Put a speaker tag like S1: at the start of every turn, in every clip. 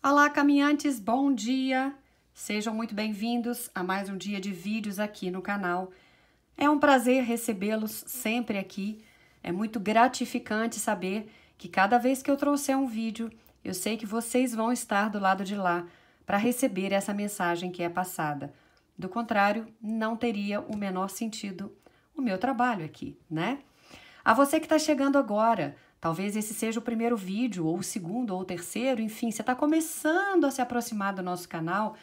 S1: Olá, caminhantes, bom dia! Sejam muito bem-vindos a mais um dia de vídeos aqui no canal. É um prazer recebê-los sempre aqui. É muito gratificante saber que cada vez que eu trouxer um vídeo, eu sei que vocês vão estar do lado de lá para receber essa mensagem que é passada. Do contrário, não teria o menor sentido o meu trabalho aqui, né? A você que está chegando agora, Talvez esse seja o primeiro vídeo, ou o segundo, ou o terceiro, enfim, você está começando a se aproximar do nosso canal.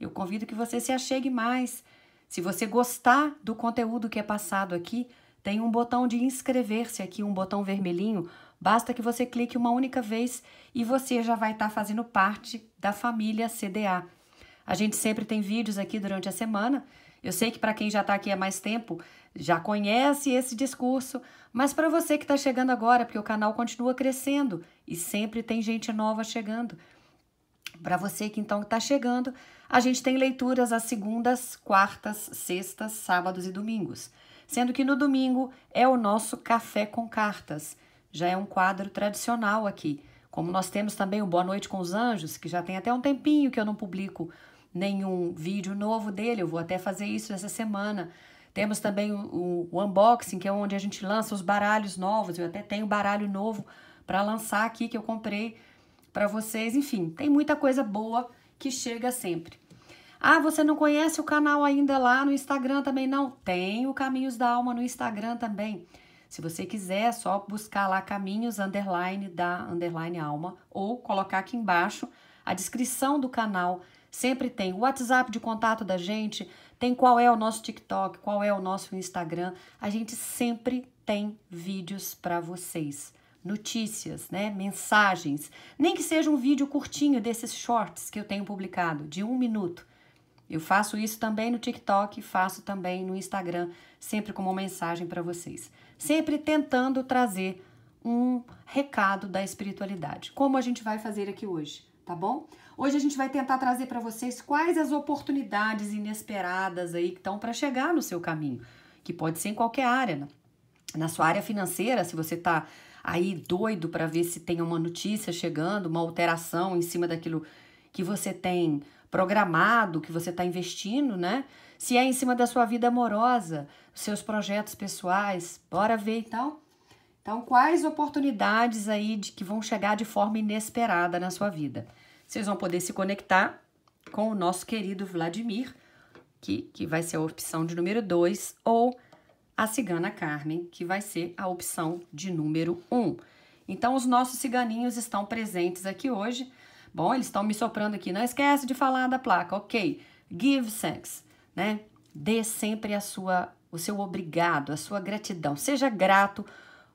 S1: Eu convido que você se achegue mais. Se você gostar do conteúdo que é passado aqui, tem um botão de inscrever-se aqui, um botão vermelhinho. Basta que você clique uma única vez e você já vai estar tá fazendo parte da família CDA. A gente sempre tem vídeos aqui durante a semana. Eu sei que para quem já está aqui há mais tempo, já conhece esse discurso, mas para você que está chegando agora, porque o canal continua crescendo e sempre tem gente nova chegando. Para você que então está chegando, a gente tem leituras às segundas, quartas, sextas, sábados e domingos. Sendo que no domingo é o nosso Café com Cartas. Já é um quadro tradicional aqui. Como nós temos também o Boa Noite com os Anjos, que já tem até um tempinho que eu não publico nenhum vídeo novo dele, eu vou até fazer isso essa semana temos também o, o, unboxing, que é onde a gente lança os baralhos novos. Eu até tenho baralho novo para lançar aqui que eu comprei para vocês. Enfim, tem muita coisa boa que chega sempre. Ah, você não conhece o canal ainda lá no Instagram também? Não, tem o Caminhos da Alma no Instagram também. Se você quiser, é só buscar lá Caminhos Underline da Underline Alma ou colocar aqui embaixo a descrição do canal. Sempre tem o WhatsApp de contato da gente, tem qual é o nosso TikTok, qual é o nosso Instagram. A gente sempre tem vídeos para vocês. Notícias, né? Mensagens. Nem que seja um vídeo curtinho desses shorts que eu tenho publicado, de um minuto. Eu faço isso também no TikTok, faço também no Instagram, sempre com uma mensagem para vocês. Sempre tentando trazer um recado da espiritualidade, como a gente vai fazer aqui hoje tá bom? Hoje a gente vai tentar trazer para vocês quais as oportunidades inesperadas aí que estão para chegar no seu caminho, que pode ser em qualquer área, né? na sua área financeira, se você tá aí doido para ver se tem uma notícia chegando, uma alteração em cima daquilo que você tem programado, que você está investindo, né? Se é em cima da sua vida amorosa, seus projetos pessoais, bora ver e então então, quais oportunidades aí de que vão chegar de forma inesperada na sua vida? Vocês vão poder se conectar com o nosso querido Vladimir, que, que vai ser a opção de número 2, ou a cigana Carmen, que vai ser a opção de número 1. Um. Então, os nossos ciganinhos estão presentes aqui hoje. Bom, eles estão me soprando aqui. Não esquece de falar da placa, ok? Give thanks, né? Dê sempre a sua, o seu obrigado, a sua gratidão. Seja grato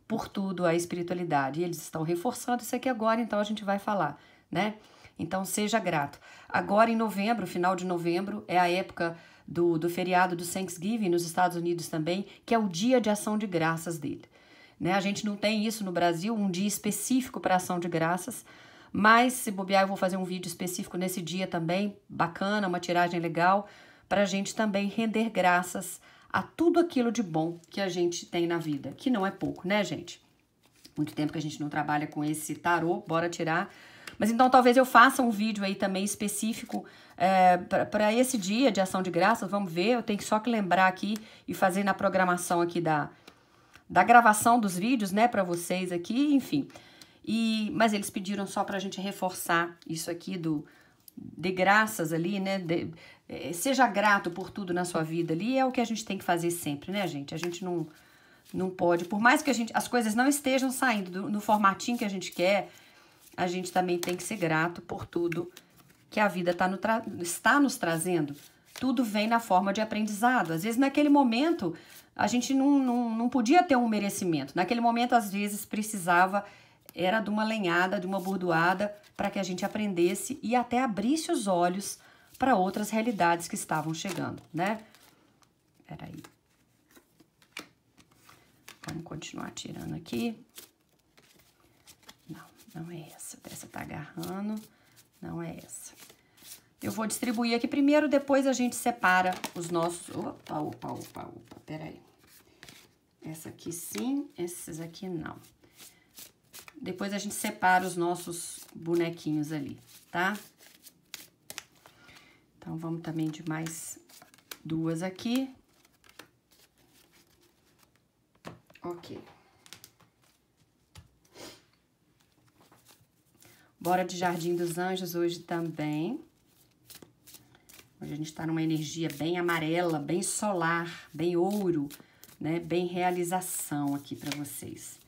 S1: por tudo a espiritualidade. E eles estão reforçando isso aqui agora, então a gente vai falar, né? Então seja grato. Agora em novembro, final de novembro, é a época do, do feriado do Thanksgiving nos Estados Unidos também, que é o dia de ação de graças dele. Né? A gente não tem isso no Brasil, um dia específico para ação de graças, mas se bobear, eu vou fazer um vídeo específico nesse dia também, bacana, uma tiragem legal, para a gente também render graças a tudo aquilo de bom que a gente tem na vida, que não é pouco, né, gente? Muito tempo que a gente não trabalha com esse tarô, bora tirar. Mas então talvez eu faça um vídeo aí também específico é, para esse dia de ação de graças. Vamos ver, eu tenho só que lembrar aqui e fazer na programação aqui da, da gravação dos vídeos, né, para vocês aqui, enfim. E, mas eles pediram só para a gente reforçar isso aqui do, dê graças ali, né? De, é, seja grato por tudo na sua vida ali, é o que a gente tem que fazer sempre, né, gente? A gente não, não pode, por mais que a gente, as coisas não estejam saindo do, no formatinho que a gente quer, a gente também tem que ser grato por tudo que a vida tá no tra, está nos trazendo. Tudo vem na forma de aprendizado. Às vezes, naquele momento, a gente não, não, não podia ter um merecimento. Naquele momento, às vezes, precisava era de uma lenhada, de uma bordoada, para que a gente aprendesse e até abrisse os olhos para outras realidades que estavam chegando, né? Peraí. Vamos continuar tirando aqui. Não, não é essa. Essa tá agarrando. Não é essa. Eu vou distribuir aqui primeiro, depois a gente separa os nossos... Opa, opa, opa, opa, peraí. Essa aqui sim, esses aqui não. Não. Depois a gente separa os nossos bonequinhos ali, tá? Então, vamos também de mais duas aqui. Ok. Bora de Jardim dos Anjos hoje também. Hoje a gente tá numa energia bem amarela, bem solar, bem ouro, né? Bem realização aqui para vocês.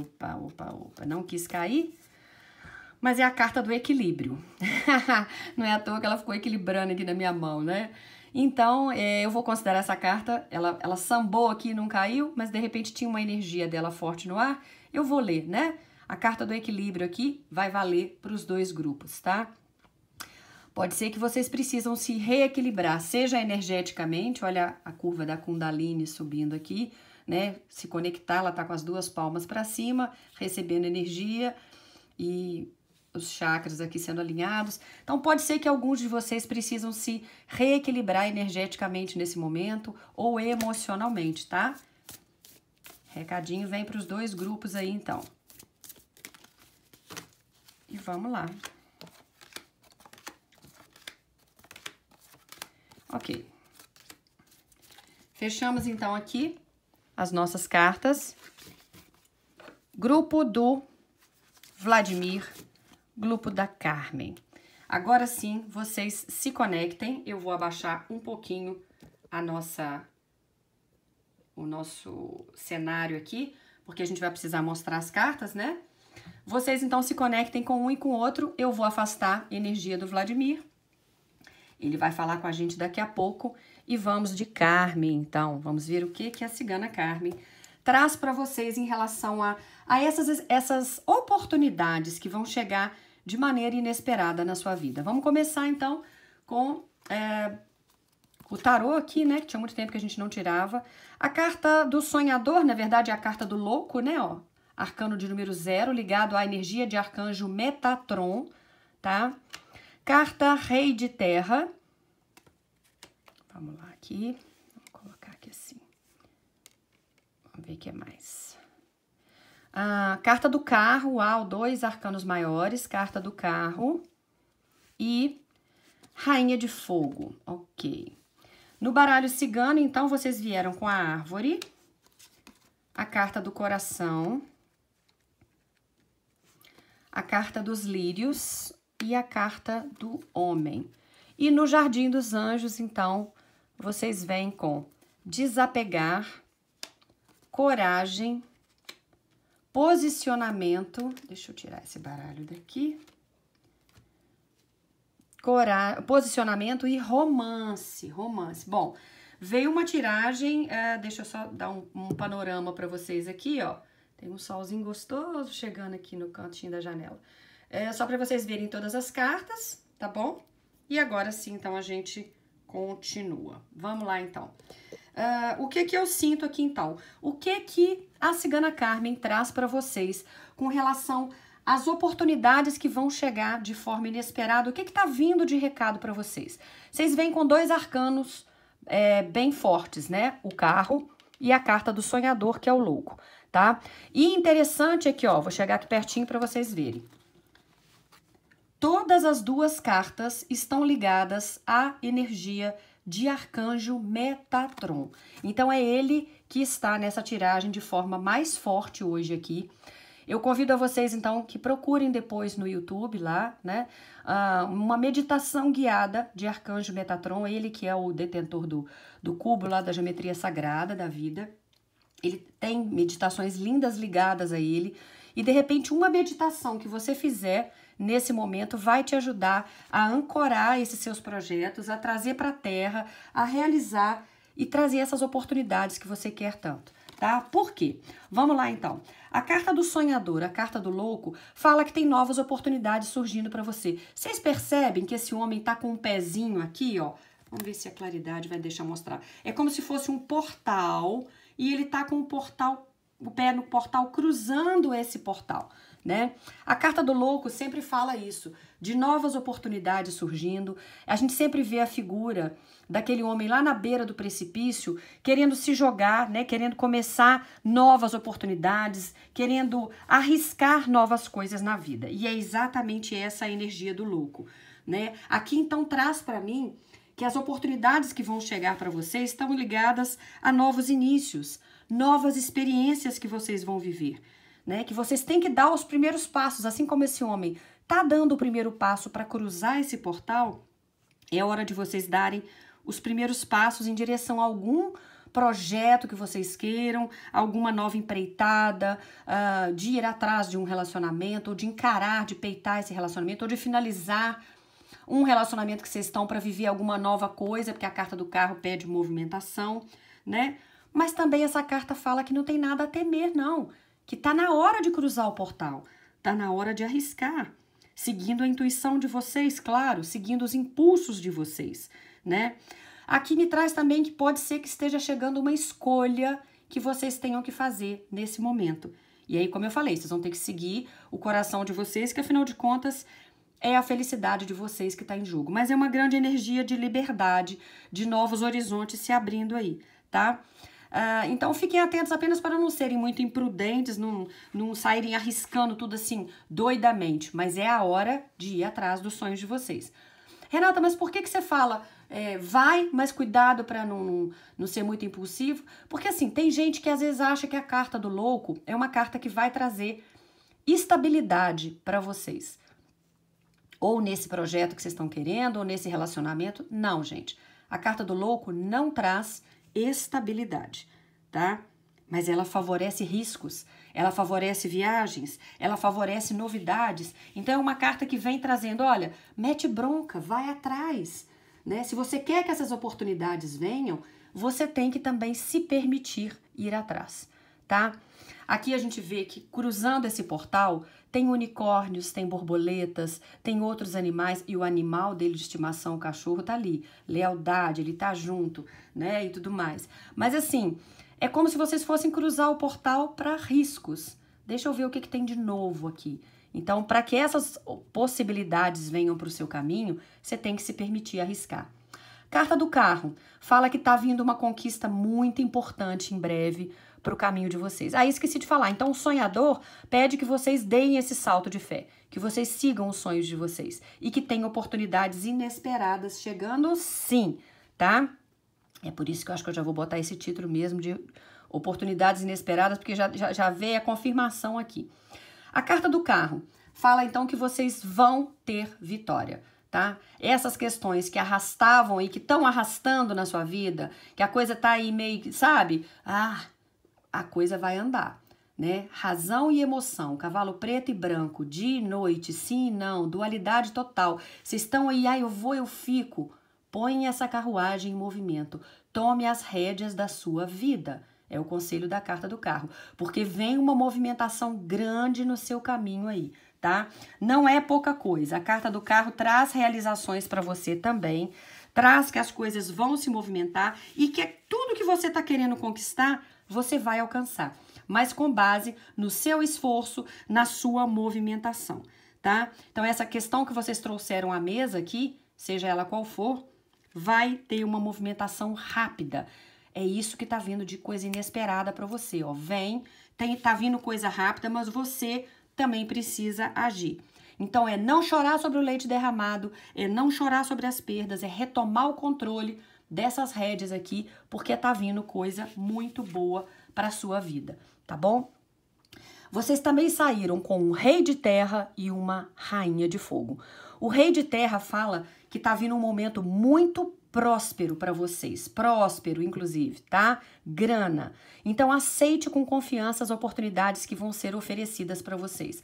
S1: Opa, opa, opa. Não quis cair, mas é a carta do equilíbrio. Não é à toa que ela ficou equilibrando aqui na minha mão, né? Então, é, eu vou considerar essa carta, ela, ela sambou aqui, não caiu, mas de repente tinha uma energia dela forte no ar. Eu vou ler, né? A carta do equilíbrio aqui vai valer para os dois grupos, tá? Pode ser que vocês precisam se reequilibrar, seja energeticamente, olha a curva da Kundalini subindo aqui, né? Se conectar, ela está com as duas palmas para cima, recebendo energia e os chakras aqui sendo alinhados. Então, pode ser que alguns de vocês precisam se reequilibrar energeticamente nesse momento ou emocionalmente, tá? Recadinho vem para os dois grupos aí, então. E vamos lá. Ok. Fechamos, então, aqui as nossas cartas. Grupo do Vladimir, grupo da Carmen. Agora sim, vocês se conectem. Eu vou abaixar um pouquinho a nossa o nosso cenário aqui, porque a gente vai precisar mostrar as cartas, né? Vocês então se conectem com um e com o outro. Eu vou afastar energia do Vladimir. Ele vai falar com a gente daqui a pouco e vamos de Carmen, então. Vamos ver o que, que a cigana Carmen traz para vocês em relação a, a essas, essas oportunidades que vão chegar de maneira inesperada na sua vida. Vamos começar, então, com é, o tarô aqui, né? Que tinha muito tempo que a gente não tirava. A carta do sonhador, na verdade, é a carta do louco, né? Ó, arcano de número zero, ligado à energia de arcanjo Metatron, tá? Carta Rei de Terra Vamos lá aqui, vou colocar aqui assim. Vamos ver o que é mais. Ah, carta do carro, uau, dois arcanos maiores, carta do carro e rainha de fogo, ok. No baralho cigano, então, vocês vieram com a árvore, a carta do coração, a carta dos lírios e a carta do homem. E no jardim dos anjos, então, vocês vêm com desapegar, coragem, posicionamento. Deixa eu tirar esse baralho daqui. Cora, posicionamento e romance, romance. Bom, veio uma tiragem, é, deixa eu só dar um, um panorama para vocês aqui, ó. Tem um solzinho gostoso chegando aqui no cantinho da janela. É, só para vocês verem todas as cartas, tá bom? E agora sim, então, a gente continua. Vamos lá, então. Uh, o que que eu sinto aqui, então? O que que a Cigana Carmen traz para vocês com relação às oportunidades que vão chegar de forma inesperada? O que que tá vindo de recado para vocês? Vocês vêm com dois arcanos é, bem fortes, né? O carro e a carta do sonhador, que é o louco, tá? E interessante aqui, é ó, vou chegar aqui pertinho para vocês verem. Todas as duas cartas estão ligadas à energia de arcanjo Metatron. Então é ele que está nessa tiragem de forma mais forte hoje aqui. Eu convido a vocês então que procurem depois no YouTube lá, né, ah, uma meditação guiada de Arcanjo Metatron, ele que é o detentor do, do cubo lá da geometria sagrada da vida. Ele tem meditações lindas ligadas a ele. E de repente, uma meditação que você fizer nesse momento vai te ajudar a ancorar esses seus projetos, a trazer para a terra, a realizar e trazer essas oportunidades que você quer tanto. Tá? Por quê? Vamos lá então. A carta do sonhador, a carta do louco, fala que tem novas oportunidades surgindo para você. Vocês percebem que esse homem tá com um pezinho aqui, ó? Vamos ver se a claridade vai deixar mostrar. É como se fosse um portal e ele tá com o portal, o pé no portal cruzando esse portal né? A carta do louco sempre fala isso, de novas oportunidades surgindo. A gente sempre vê a figura daquele homem lá na beira do precipício, querendo se jogar, né, querendo começar novas oportunidades, querendo arriscar novas coisas na vida. E é exatamente essa a energia do louco, né? Aqui então traz para mim que as oportunidades que vão chegar para vocês estão ligadas a novos inícios, novas experiências que vocês vão viver né? Que vocês têm que dar os primeiros passos, assim como esse homem tá dando o primeiro passo para cruzar esse portal, é hora de vocês darem os primeiros passos em direção a algum projeto que vocês queiram, alguma nova empreitada, uh, de ir atrás de um relacionamento, ou de encarar, de peitar esse relacionamento, ou de finalizar um relacionamento que vocês estão para viver alguma nova coisa, porque a carta do carro pede movimentação, né? Mas também essa carta fala que não tem nada a temer, não que está na hora de cruzar o portal, está na hora de arriscar, seguindo a intuição de vocês, claro, seguindo os impulsos de vocês, né? Aqui me traz também que pode ser que esteja chegando uma escolha que vocês tenham que fazer nesse momento. E aí, como eu falei, vocês vão ter que seguir o coração de vocês, que afinal de contas é a felicidade de vocês que está em jogo. Mas é uma grande energia de liberdade, de novos horizontes se abrindo aí, tá? Ah, então fiquem atentos apenas para não serem muito imprudentes, não, não saírem arriscando tudo assim doidamente. Mas é a hora de ir atrás dos sonhos de vocês. Renata, mas por que, que você fala é, vai, mas cuidado para não, não ser muito impulsivo? Porque assim, tem gente que às vezes acha que a carta do louco é uma carta que vai trazer estabilidade para vocês. Ou nesse projeto que vocês estão querendo, ou nesse relacionamento. Não, gente. A carta do louco não traz estabilidade, tá? Mas ela favorece riscos, ela favorece viagens, ela favorece novidades. Então é uma carta que vem trazendo, olha, mete bronca, vai atrás, né? Se você quer que essas oportunidades venham, você tem que também se permitir ir atrás, tá? Aqui a gente vê que cruzando esse portal tem unicórnios, tem borboletas, tem outros animais e o animal dele de estimação, o cachorro, tá ali. Lealdade, ele tá junto, né? E tudo mais. Mas assim, é como se vocês fossem cruzar o portal para riscos. Deixa eu ver o que, que tem de novo aqui. Então, para que essas possibilidades venham para o seu caminho, você tem que se permitir arriscar. Carta do carro fala que tá vindo uma conquista muito importante em breve para o caminho de vocês. Ah, esqueci de falar. Então, o sonhador pede que vocês deem esse salto de fé, que vocês sigam os sonhos de vocês e que tenham oportunidades inesperadas chegando, sim, tá? É por isso que eu acho que eu já vou botar esse título mesmo de oportunidades inesperadas, porque já, já, já veio a confirmação aqui. A carta do carro fala então que vocês vão ter vitória. Tá? Essas questões que arrastavam e que estão arrastando na sua vida, que a coisa tá aí meio que, sabe? Ah, a coisa vai andar. Né? Razão e emoção, cavalo preto e branco, dia e noite, sim e não, dualidade total. Vocês estão aí, ah, eu vou, eu fico. Põe essa carruagem em movimento. Tome as rédeas da sua vida. É o conselho da carta do carro, porque vem uma movimentação grande no seu caminho aí, tá? Não é pouca coisa. A carta do carro traz realizações para você também, traz que as coisas vão se movimentar e que é tudo que você está querendo conquistar você vai alcançar, mas com base no seu esforço, na sua movimentação, tá? Então, essa questão que vocês trouxeram à mesa aqui, seja ela qual for, vai ter uma movimentação rápida. É isso que tá vindo de coisa inesperada para você, ó. Vem, tem, tá vindo coisa rápida, mas você também precisa agir. Então, é não chorar sobre o leite derramado, é não chorar sobre as perdas, é retomar o controle dessas rédeas aqui, porque tá vindo coisa muito boa para sua vida, tá bom? Vocês também saíram com um rei de terra e uma rainha de fogo. O rei de terra fala que tá vindo um momento muito próspero para vocês, próspero inclusive, tá? Grana. Então aceite com confiança as oportunidades que vão ser oferecidas para vocês.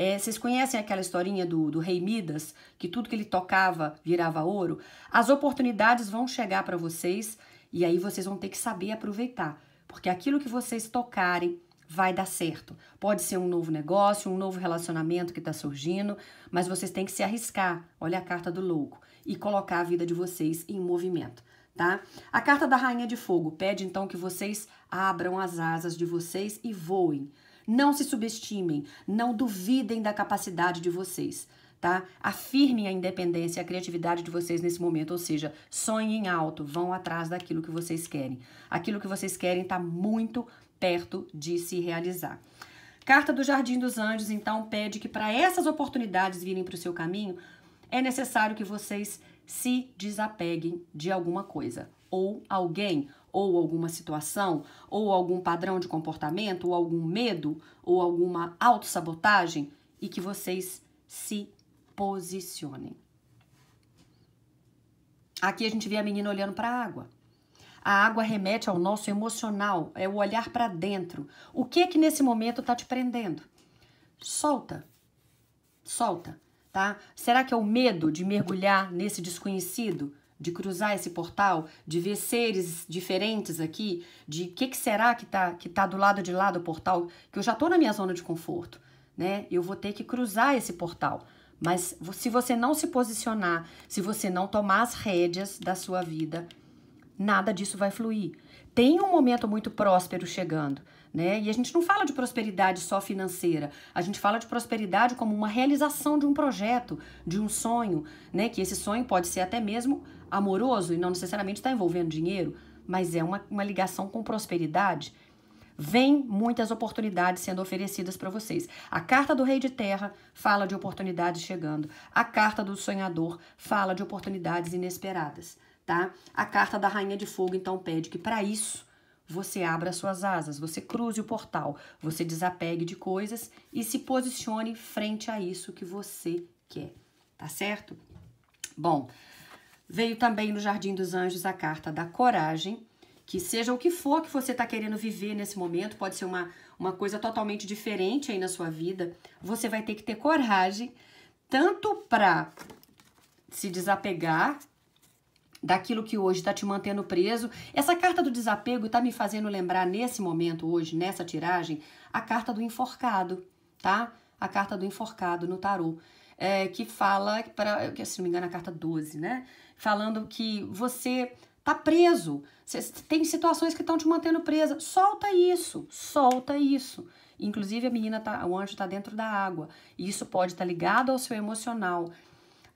S1: É, vocês conhecem aquela historinha do, do rei Midas, que tudo que ele tocava virava ouro? As oportunidades vão chegar para vocês e aí vocês vão ter que saber aproveitar, porque aquilo que vocês tocarem vai dar certo. Pode ser um novo negócio, um novo relacionamento que está surgindo, mas vocês têm que se arriscar. Olha a carta do louco e colocar a vida de vocês em movimento. Tá? A carta da Rainha de Fogo pede então que vocês abram as asas de vocês e voem. Não se subestimem, não duvidem da capacidade de vocês, tá? Afirmem a independência e a criatividade de vocês nesse momento, ou seja, sonhem alto, vão atrás daquilo que vocês querem. Aquilo que vocês querem está muito perto de se realizar. Carta do Jardim dos Anjos, então, pede que para essas oportunidades virem para o seu caminho, é necessário que vocês se desapeguem de alguma coisa ou alguém ou alguma situação, ou algum padrão de comportamento, ou algum medo, ou alguma autossabotagem e que vocês se posicionem. Aqui a gente vê a menina olhando para a água. A água remete ao nosso emocional, é o olhar para dentro. O que é que nesse momento está te prendendo? Solta. Solta, tá? Será que é o medo de mergulhar nesse desconhecido? de cruzar esse portal, de ver seres diferentes aqui, de o que, que, será que está que tá do lado de lá do portal, que eu já estou na minha zona de conforto, né? Eu vou ter que cruzar esse portal. Mas se você não se posicionar, se você não tomar as rédeas da sua vida, nada disso vai fluir. Tem um momento muito próspero chegando, né? E a gente não fala de prosperidade só financeira, a gente fala de prosperidade como uma realização de um projeto, de um sonho, né? Que esse sonho pode ser até mesmo amoroso e não necessariamente está envolvendo dinheiro, mas é uma, uma ligação com prosperidade, vem muitas oportunidades sendo oferecidas para vocês. A carta do Rei de Terra fala de oportunidades chegando. A carta do Sonhador fala de oportunidades inesperadas, tá? A carta da Rainha de Fogo então pede que para isso você abra suas asas, você cruze o portal, você desapegue de coisas e se posicione frente a isso que você quer, tá certo? Bom, Veio também no Jardim dos Anjos a carta da coragem, que seja o que for que você está querendo viver nesse momento, pode ser uma, uma coisa totalmente diferente aí na sua vida, você vai ter que ter coragem, tanto para se desapegar daquilo que hoje está te mantendo preso. Essa carta do desapego está me fazendo lembrar nesse momento hoje, nessa tiragem, a carta do enforcado, tá? A carta do enforcado no tarô, é, que fala, pra, se não me engano, a carta 12, né? falando que você tá preso, tem situações que estão te mantendo presa. Solta isso, solta isso. Inclusive a menina tá, o anjo tá dentro da água. isso pode estar tá ligado ao seu emocional.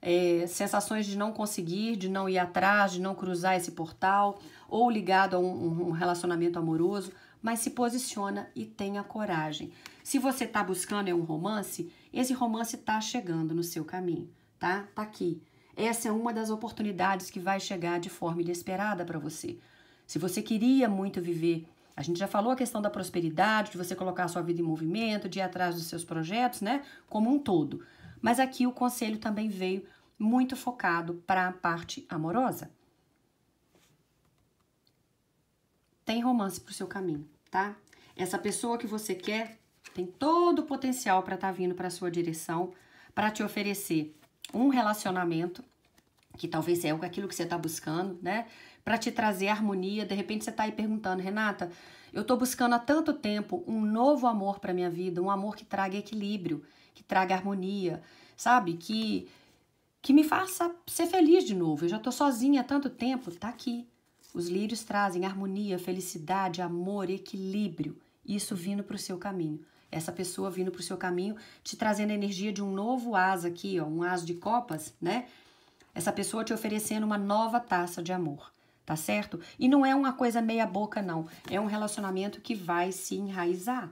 S1: É, sensações de não conseguir, de não ir atrás, de não cruzar esse portal, ou ligado a um, um relacionamento amoroso, mas se posiciona e tenha coragem. Se você está buscando é um romance, esse romance está chegando no seu caminho, tá? Tá aqui. Essa é uma das oportunidades que vai chegar de forma inesperada para você. Se você queria muito viver, a gente já falou a questão da prosperidade, de você colocar a sua vida em movimento, de ir atrás dos seus projetos, né? Como um todo. Mas aqui o conselho também veio muito focado para a parte amorosa. Tem romance para o seu caminho, tá? Essa pessoa que você quer tem todo o potencial para estar tá vindo para sua direção, para te oferecer um relacionamento que talvez é aquilo que você está buscando, né? Para te trazer harmonia. De repente você está aí perguntando, Renata, eu estou buscando há tanto tempo um novo amor para minha vida, um amor que traga equilíbrio, que traga harmonia, sabe? Que que me faça ser feliz de novo. Eu já estou sozinha há tanto tempo, tá aqui. Os lírios trazem harmonia, felicidade, amor, equilíbrio, isso vindo para o seu caminho essa pessoa vindo para o seu caminho, te trazendo a energia de um novo as aqui, ó, um as de copas, né? Essa pessoa te oferecendo uma nova taça de amor, tá certo? E não é uma coisa meia boca, não. É um relacionamento que vai se enraizar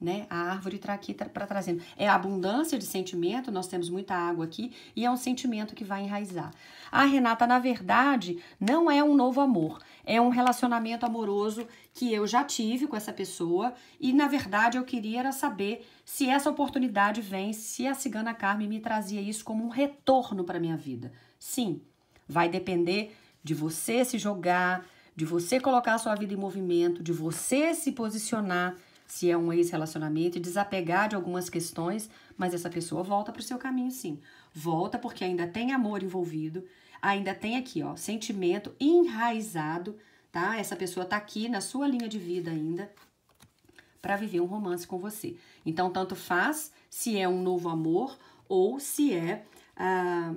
S1: né? A árvore está aqui para trazendo. É abundância de sentimento, nós temos muita água aqui, e é um sentimento que vai enraizar. A ah, Renata, na verdade, não é um novo amor, é um relacionamento amoroso que eu já tive com essa pessoa, e na verdade eu queria era saber se essa oportunidade vem, se a cigana Carmen me trazia isso como um retorno para minha vida. Sim, vai depender de você se jogar, de você colocar a sua vida em movimento, de você se posicionar se é um ex-relacionamento, e desapegar de algumas questões, mas essa pessoa volta para o seu caminho, sim. Volta porque ainda tem amor envolvido, ainda tem aqui, ó, sentimento enraizado, tá? Essa pessoa tá aqui na sua linha de vida ainda para viver um romance com você. Então, tanto faz se é um novo amor ou se é. Ah,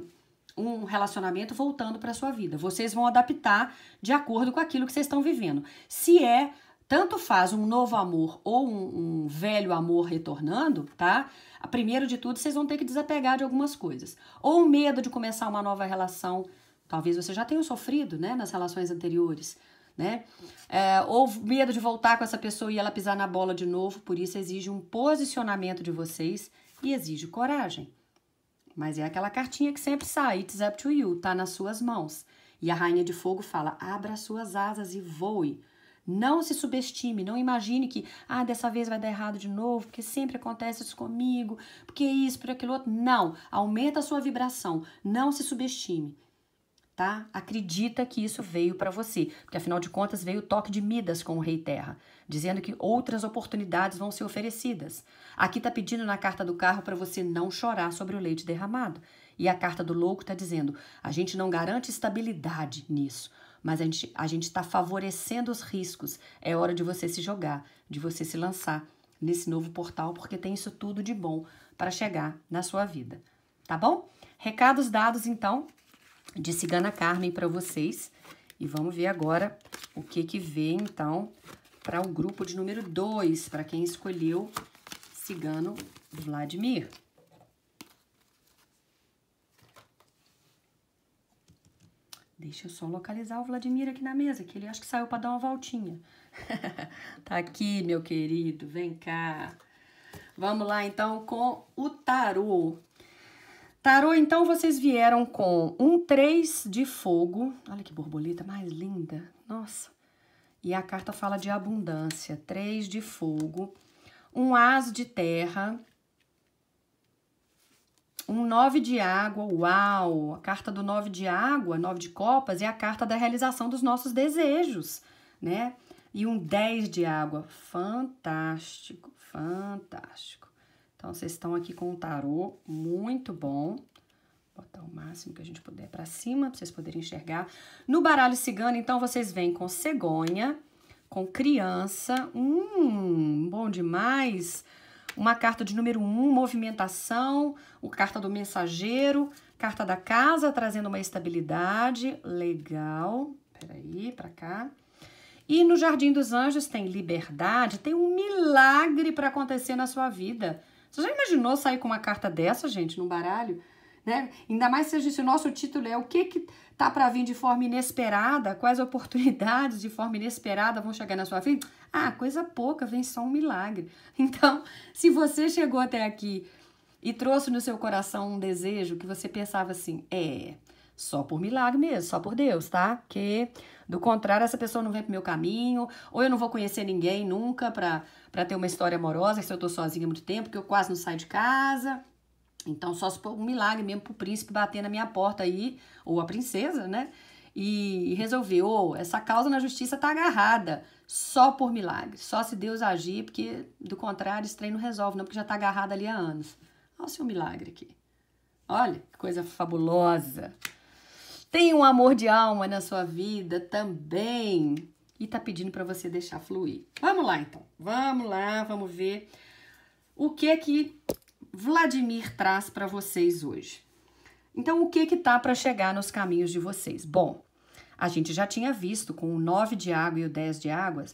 S1: um relacionamento voltando para sua vida. Vocês vão adaptar de acordo com aquilo que vocês estão vivendo. Se é tanto faz um novo amor ou um, um, velho amor retornando, tá? Primeiro de tudo, vocês vão ter que desapegar de algumas coisas. Ou o medo de começar uma nova relação, talvez você já tenha sofrido, né, nas relações anteriores, né? É, ou medo de voltar com essa pessoa e ela pisar na bola de novo, por isso exige um posicionamento de vocês e exige coragem. Mas é aquela cartinha que sempre sai, it's up to you, tá nas suas mãos. E a rainha de fogo fala: abra suas asas e voe. Não se subestime, não imagine que, ah, dessa vez vai dar errado de novo, porque sempre acontece isso comigo, porque isso, porque aquilo outro. Não, aumenta a sua vibração, não se subestime, tá? Acredita que isso veio para você, porque afinal de contas veio o toque de Midas com o Rei Terra, dizendo que outras oportunidades vão ser oferecidas. Aqui tá pedindo na carta do carro para você não chorar sobre o leite derramado. E a carta do louco está dizendo: a gente não garante estabilidade nisso mas a gente a está favorecendo os riscos. É hora de você se jogar, de você se lançar nesse novo portal, porque tem isso tudo de bom para chegar na sua vida. Tá bom? Recados dados, então, de Cigana Carmen para vocês. E vamos ver agora o que que vem, então, para o grupo de número 2, para quem escolheu Cigano Vladimir. Deixa eu só localizar o Vladimir aqui na mesa, que ele acho que saiu para dar uma voltinha. tá aqui, meu querido, vem cá. Vamos lá então com o tarô. Tarô, então vocês vieram com um 3 de fogo. Olha que borboleta mais linda. Nossa. E a carta fala de abundância, 3 de fogo, um as de terra um nove de água, uau! A carta do nove de água, nove de copas, é a carta da realização dos nossos desejos, né? E um dez de água, fantástico, fantástico. Então, vocês estão aqui com o tarô, muito bom. Vou botar o máximo que a gente puder para cima, para vocês poderem enxergar. No baralho cigano, então, vocês vêm com cegonha, com criança, hum, bom demais! uma carta de número 1, um, movimentação, o carta do mensageiro, carta da casa trazendo uma estabilidade, legal. Peraí, para cá. E no Jardim dos Anjos tem liberdade, tem um milagre para acontecer na sua vida. Você já imaginou sair com uma carta dessa, gente, num baralho? Né? Ainda mais se, o nosso título é o que que tá para vir de forma inesperada, quais oportunidades de forma inesperada vão chegar na sua vida? Ah, coisa pouca, vem só um milagre. Então, se você chegou até aqui e trouxe no seu coração um desejo que você pensava assim, é, só por milagre mesmo, só por Deus, tá? Porque do contrário, essa pessoa não vem pro meu caminho, ou eu não vou conhecer ninguém nunca para ter uma história amorosa, se eu tô sozinha há muito tempo, que eu quase não saio de casa. Então, só se for um milagre mesmo pro príncipe bater na minha porta aí, ou a princesa, né? E resolver, ou oh, essa causa na justiça tá agarrada, só por milagre, só se Deus agir, porque do contrário esse trem não resolve, não, porque já tá agarrada ali há anos. Olha o seu milagre aqui. Olha, que coisa fabulosa. Tem um amor de alma na sua vida também. E tá pedindo para você deixar fluir. Vamos lá, então. Vamos lá, vamos ver o que que Vladimir traz para vocês hoje. Então, o que que tá para chegar nos caminhos de vocês? Bom, a gente já tinha visto com o 9 de água e o 10 de águas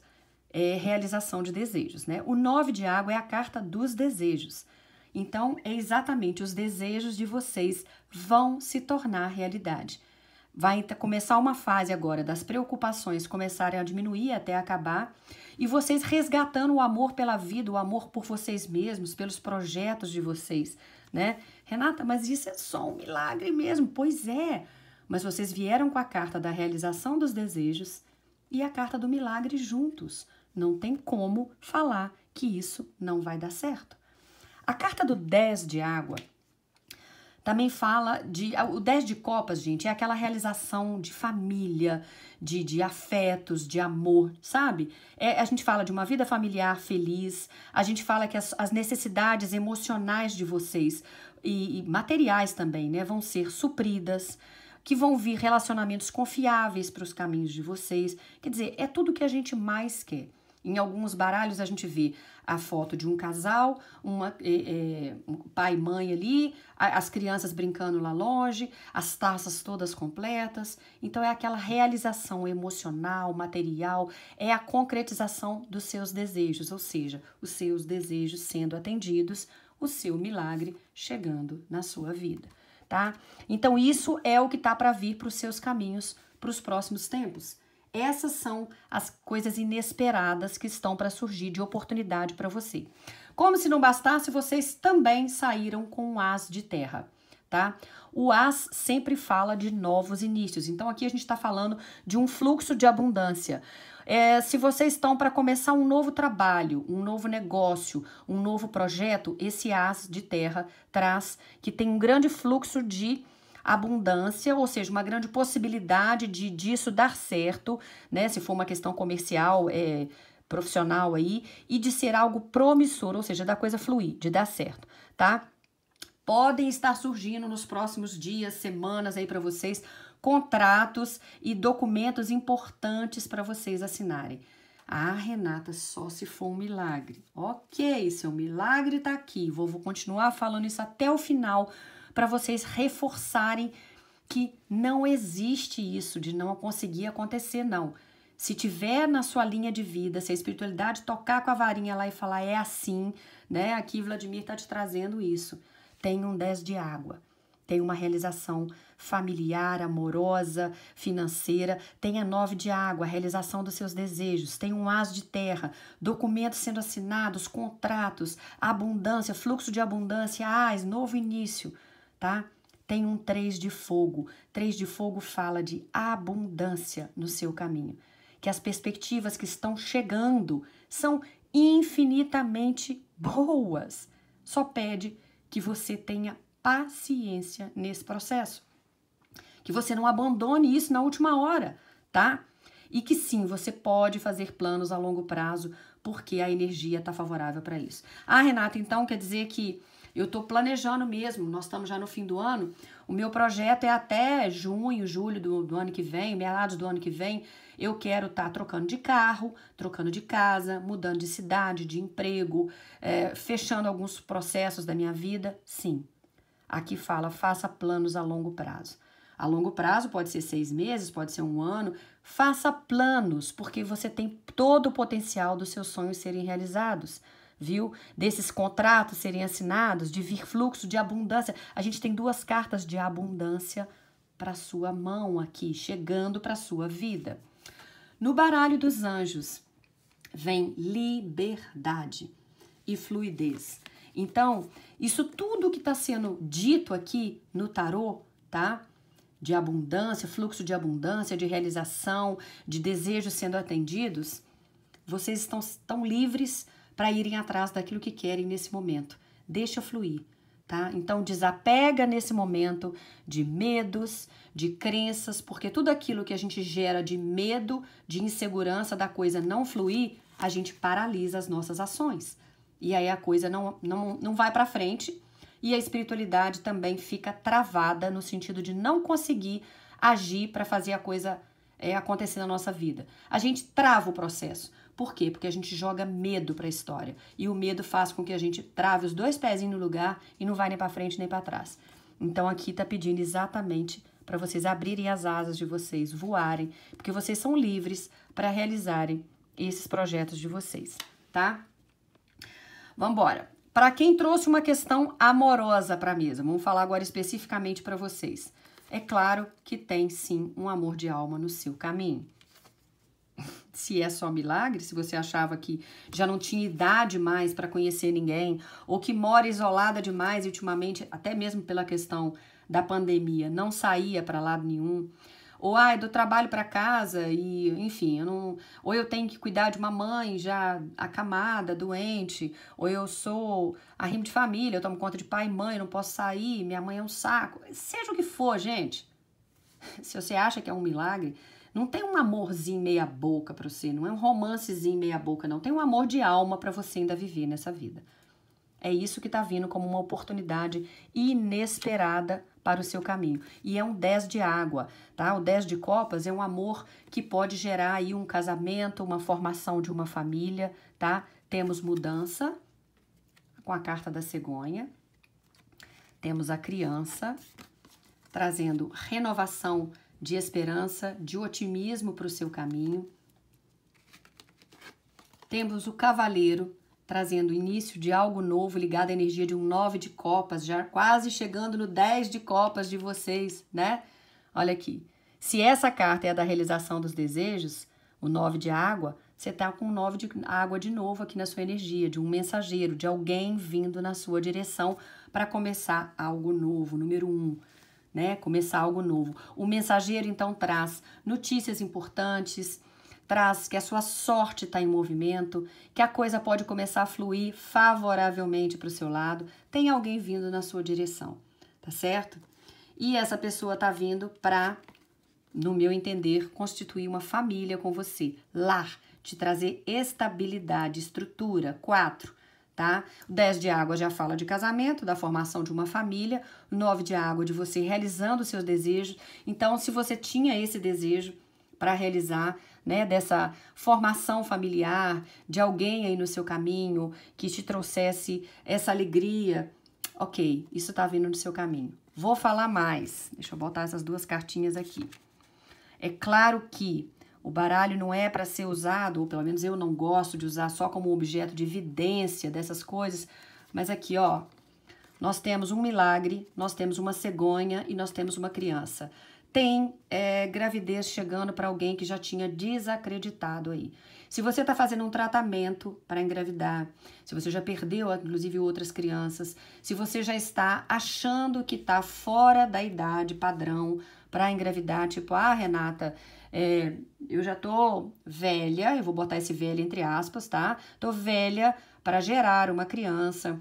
S1: é, realização de desejos, né? O 9 de água é a carta dos desejos. Então, é exatamente os desejos de vocês vão se tornar realidade vai começar uma fase agora das preocupações começarem a diminuir até acabar e vocês resgatando o amor pela vida, o amor por vocês mesmos, pelos projetos de vocês, né? Renata, mas isso é só um milagre mesmo. Pois é, mas vocês vieram com a carta da realização dos desejos e a carta do milagre juntos. Não tem como falar que isso não vai dar certo. A carta do 10 de água também fala de. O 10 de Copas, gente, é aquela realização de família, de, de afetos, de amor, sabe? É, a gente fala de uma vida familiar feliz, a gente fala que as, as necessidades emocionais de vocês e, e materiais também, né, vão ser supridas que vão vir relacionamentos confiáveis para os caminhos de vocês. Quer dizer, é tudo que a gente mais quer. Em alguns baralhos a gente vê a foto de um casal, uma é, é, pai e mãe ali, as crianças brincando lá longe, as taças todas completas. Então é aquela realização emocional, material, é a concretização dos seus desejos, ou seja, os seus desejos sendo atendidos, o seu milagre chegando na sua vida, tá? Então isso é o que tá para vir para os seus caminhos para os próximos tempos. Essas são as coisas inesperadas que estão para surgir de oportunidade para você. Como se não bastasse, vocês também saíram com um as de terra tá? O as sempre fala de novos inícios. Então aqui a gente está falando de um fluxo de abundância. É, se vocês estão para começar um novo trabalho, um novo negócio, um novo projeto, esse as de terra traz que tem um grande fluxo de abundância, ou seja, uma grande possibilidade de disso dar certo, né? Se for uma questão comercial, é, profissional aí, e de ser algo promissor, ou seja, da coisa fluir, de dar certo, tá? Podem estar surgindo nos próximos dias, semanas aí para vocês contratos e documentos importantes para vocês assinarem. Ah, Renata, só se for um milagre. Ok, seu milagre tá aqui. Vou, vou continuar falando isso até o final, para vocês reforçarem que não existe isso de não conseguir acontecer, não. Se tiver na sua linha de vida, se a espiritualidade tocar com a varinha lá e falar é assim, né? Aqui Vladimir está te trazendo isso. Tem um 10 de água. Tem uma realização familiar, amorosa, financeira. Tem a nove de água, a realização dos seus desejos. Tem um as de terra, documentos sendo assinados, contratos, abundância, fluxo de abundância, as, ah, novo início tá? Tem um três de fogo. Três de fogo fala de abundância no seu caminho, que as perspectivas que estão chegando são infinitamente boas. Só pede que você tenha paciência nesse processo. Que você não abandone isso na última hora, tá? E que sim, você pode fazer planos a longo prazo, porque a energia está favorável para isso. Ah, Renata, então quer dizer que eu estou planejando mesmo, nós estamos já no fim do ano. O meu projeto é até junho, julho do, do ano que vem, meados do ano que vem. Eu quero estar tá trocando de carro, trocando de casa, mudando de cidade, de emprego, é, fechando alguns processos da minha vida. Sim, aqui fala: faça planos a longo prazo. A longo prazo pode ser seis meses, pode ser um ano. Faça planos, porque você tem todo o potencial dos seus sonhos serem realizados viu? Desses contratos serem assinados, de vir fluxo de abundância. A gente tem duas cartas de abundância para sua mão aqui, chegando para sua vida. No baralho dos anjos vem liberdade e fluidez. Então, isso tudo que está sendo dito aqui no tarô, tá? De abundância, fluxo de abundância, de realização, de desejos sendo atendidos, vocês estão, estão livres para irem atrás daquilo que querem nesse momento. Deixa fluir, tá? Então desapega nesse momento de medos, de crenças, porque tudo aquilo que a gente gera de medo, de insegurança da coisa não fluir, a gente paralisa as nossas ações. E aí a coisa não, não, não vai para frente e a espiritualidade também fica travada no sentido de não conseguir agir para fazer a coisa é, acontecer na nossa vida. A gente trava o processo. Por quê? Porque a gente joga medo para a história. E o medo faz com que a gente trave os dois pezinhos no lugar e não vai nem para frente nem para trás. Então aqui está pedindo exatamente para vocês abrirem as asas de vocês, voarem, porque vocês são livres para realizarem esses projetos de vocês, tá? Vamos embora. Para quem trouxe uma questão amorosa para mesa, vamos falar agora especificamente para vocês. É claro que tem sim um amor de alma no seu caminho se é só milagre, se você achava que já não tinha idade mais para conhecer ninguém, ou que mora isolada demais e ultimamente, até mesmo pela questão da pandemia, não saía para lado nenhum. Ou, ai, do trabalho para casa e, enfim, eu não, ou eu tenho que cuidar de uma mãe já acamada, doente, ou eu sou arrimo de família, eu tomo conta de pai e mãe, não posso sair, minha mãe é um saco. Seja o que for, gente. Se você acha que é um milagre, não tem um amorzinho meia boca para você, não é um romancezinho meia boca, não. Tem um amor de alma para você ainda viver nessa vida. É isso que está vindo como uma oportunidade inesperada para o seu caminho. E é um 10 de água, tá? O 10 de copas é um amor que pode gerar aí um casamento, uma formação de uma família, tá? Temos mudança com a carta da cegonha. Temos a criança trazendo renovação de esperança, de otimismo para o seu caminho. Temos o Cavaleiro trazendo o início de algo novo ligado à energia de um nove de copas, já quase chegando no dez de copas de vocês, né? Olha aqui. Se essa carta é a da realização dos desejos, o nove de água, você tá com o nove de água de novo aqui na sua energia, de um mensageiro, de alguém vindo na sua direção para começar algo novo, número Um né? Começar algo novo. O mensageiro então traz notícias importantes, traz que a sua sorte está em movimento, que a coisa pode começar a fluir favoravelmente para o seu lado, tem alguém vindo na sua direção, tá certo? E essa pessoa está vindo para, no meu entender, constituir uma família com você, lar, te trazer estabilidade, estrutura. Quatro, tá? 10 de água já fala de casamento, da formação de uma família, 9 de água de você realizando os seus desejos. Então, se você tinha esse desejo para realizar, né, dessa formação familiar, de alguém aí no seu caminho que te trouxesse essa alegria, OK, isso tá vindo no seu caminho. Vou falar mais. Deixa eu botar essas duas cartinhas aqui. É claro que o baralho não é para ser usado, ou pelo menos eu não gosto de usar só como objeto de evidência dessas coisas. Mas aqui, ó, nós temos um milagre, nós temos uma cegonha e nós temos uma criança. Tem é, gravidez chegando para alguém que já tinha desacreditado aí. Se você está fazendo um tratamento para engravidar, se você já perdeu, inclusive, outras crianças, se você já está achando que está fora da idade padrão para engravidar, tipo, ah, Renata, é, eu já tô velha, eu vou botar esse velha entre aspas, tá? Tô velha para gerar uma criança.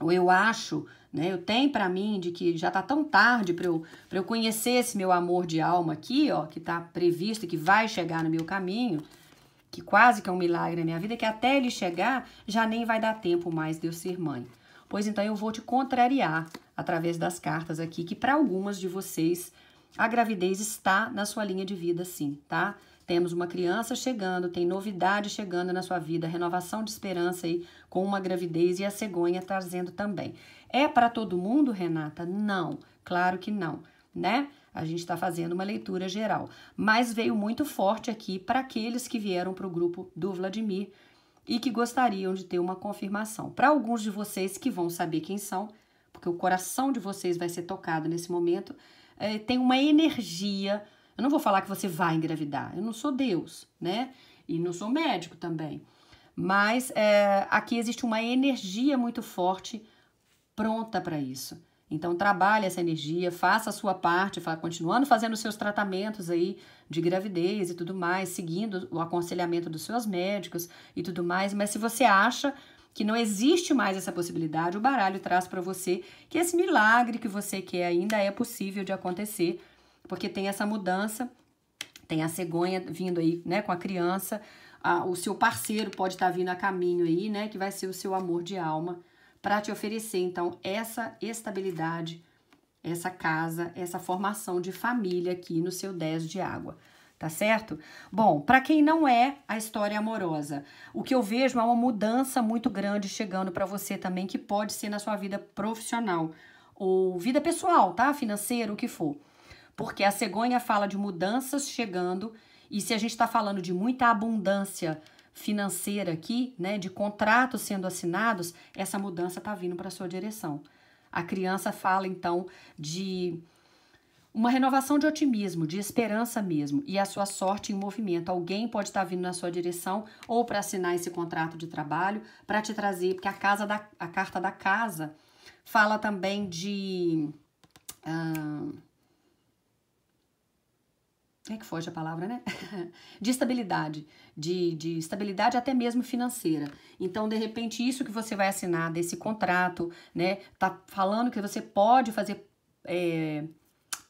S1: Ou eu acho, né? Eu tenho para mim de que já tá tão tarde para eu, pra eu conhecer esse meu amor de alma aqui, ó, que tá previsto, que vai chegar no meu caminho, que quase que é um milagre na minha vida, que até ele chegar já nem vai dar tempo mais de eu ser mãe. Pois então eu vou te contrariar através das cartas aqui, que para algumas de vocês a gravidez está na sua linha de vida, sim, tá? Temos uma criança chegando, tem novidade chegando na sua vida, renovação de esperança aí com uma gravidez e a cegonha trazendo também. É para todo mundo, Renata? Não, claro que não, né? A gente está fazendo uma leitura geral. Mas veio muito forte aqui para aqueles que vieram para o grupo do Vladimir e que gostariam de ter uma confirmação. Para alguns de vocês que vão saber quem são, porque o coração de vocês vai ser tocado nesse momento, é, tem uma energia. Eu não vou falar que você vai engravidar, eu não sou Deus, né? E não sou médico também. Mas é, aqui existe uma energia muito forte pronta para isso. Então trabalhe essa energia, faça a sua parte, continuando fazendo seus tratamentos aí de gravidez e tudo mais, seguindo o aconselhamento dos seus médicos e tudo mais. Mas se você acha que não existe mais essa possibilidade, o baralho traz para você que esse milagre que você quer ainda é possível de acontecer, porque tem essa mudança, tem a cegonha vindo aí, né, com a criança, a, o seu parceiro pode estar tá vindo a caminho aí, né, que vai ser o seu amor de alma para te oferecer então essa estabilidade, essa casa, essa formação de família aqui no seu 10 de água tá certo? Bom, para quem não é a história amorosa, o que eu vejo é uma mudança muito grande chegando para você também, que pode ser na sua vida profissional ou vida pessoal, tá? Financeiro, o que for. Porque a cegonha fala de mudanças chegando, e se a gente está falando de muita abundância financeira aqui, né, de contratos sendo assinados, essa mudança tá vindo para sua direção. A criança fala então de uma renovação de otimismo, de esperança mesmo, e a sua sorte em movimento. Alguém pode estar vindo na sua direção ou para assinar esse contrato de trabalho, para te trazer, porque a casa da a carta da casa fala também de hum, é que foge a palavra, né? De estabilidade, de, de estabilidade até mesmo financeira. Então, de repente, isso que você vai assinar desse contrato, né? Tá falando que você pode fazer é,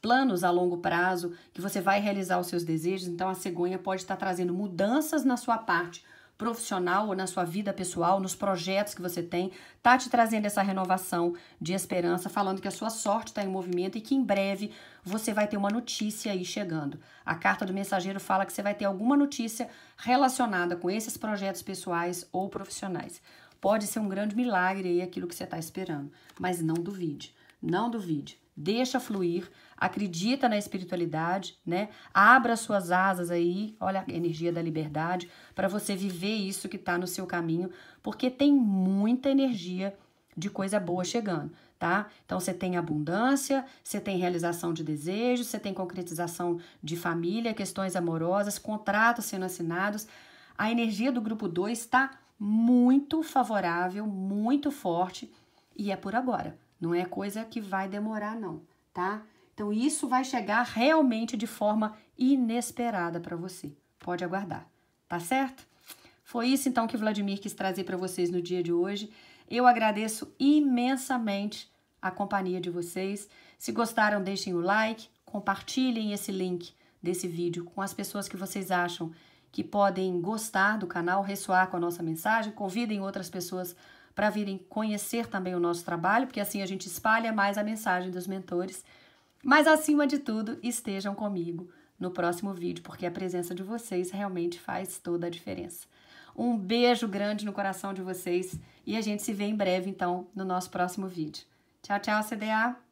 S1: planos a longo prazo, que você vai realizar os seus desejos. Então, a cegonha pode estar trazendo mudanças na sua parte profissional ou na sua vida pessoal, nos projetos que você tem, está te trazendo essa renovação de esperança, falando que a sua sorte está em movimento e que em breve você vai ter uma notícia aí chegando. A carta do mensageiro fala que você vai ter alguma notícia relacionada com esses projetos pessoais ou profissionais. Pode ser um grande milagre aí aquilo que você está esperando, mas não duvide, não duvide, deixa fluir, acredita na espiritualidade, né? Abra suas asas aí, olha a energia da liberdade, para você viver isso que está no seu caminho, porque tem muita energia de coisa boa chegando, tá? Então você tem abundância, você tem realização de desejos, você tem concretização de família, questões amorosas, contratos sendo assinados. A energia do grupo 2 está muito favorável, muito forte e é por agora. Não é coisa que vai demorar não, tá? Então, isso vai chegar realmente de forma inesperada para você. Pode aguardar, tá certo? Foi isso então que Vladimir quis trazer para vocês no dia de hoje. Eu agradeço imensamente a companhia de vocês. Se gostaram, deixem o like, compartilhem esse link desse vídeo com as pessoas que vocês acham que podem gostar do canal, ressoar com a nossa mensagem, convidem outras pessoas para virem conhecer também o nosso trabalho, porque assim a gente espalha mais a mensagem dos mentores mas acima de tudo, estejam comigo no próximo vídeo, porque a presença de vocês realmente faz toda a diferença. Um beijo grande no coração de vocês e a gente se vê em breve então no nosso próximo vídeo. Tchau, tchau, CDA!